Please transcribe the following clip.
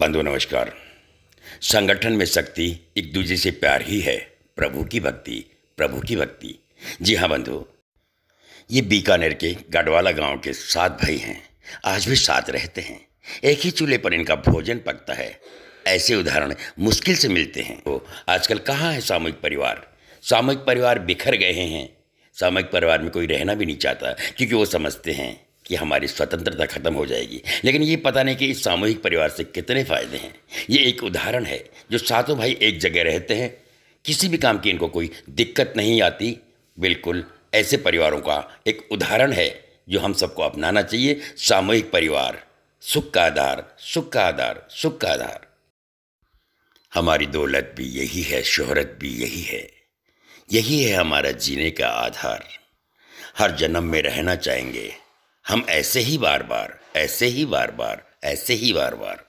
बंधु नमस्कार संगठन में शक्ति एक दूसरे से प्यार ही है प्रभु की भक्ति प्रभु की भक्ति जी हाँ बंधु ये बीकानेर के गढ़वाला गांव के सात भाई हैं आज भी साथ रहते हैं एक ही चूल्हे पर इनका भोजन पकता है ऐसे उदाहरण मुश्किल से मिलते हैं वो तो आजकल कहाँ है सामूहिक परिवार सामूहिक परिवार बिखर गए हैं सामूहिक परिवार में कोई रहना भी नहीं चाहता क्योंकि वो समझते हैं कि हमारी स्वतंत्रता खत्म हो जाएगी लेकिन ये पता नहीं कि इस सामूहिक परिवार से कितने फायदे हैं ये एक उदाहरण है जो सातों भाई एक जगह रहते हैं किसी भी काम की इनको कोई दिक्कत नहीं आती बिल्कुल ऐसे परिवारों का एक उदाहरण है जो हम सबको अपनाना चाहिए सामूहिक परिवार सुख का आधार सुख का आधार सुख का आधार हमारी दौलत भी यही है शोहरत भी यही है यही है हमारा जीने का आधार हर जन्म में रहना चाहेंगे हम ऐसे ही बार बार ऐसे ही बार बार ऐसे ही बार बार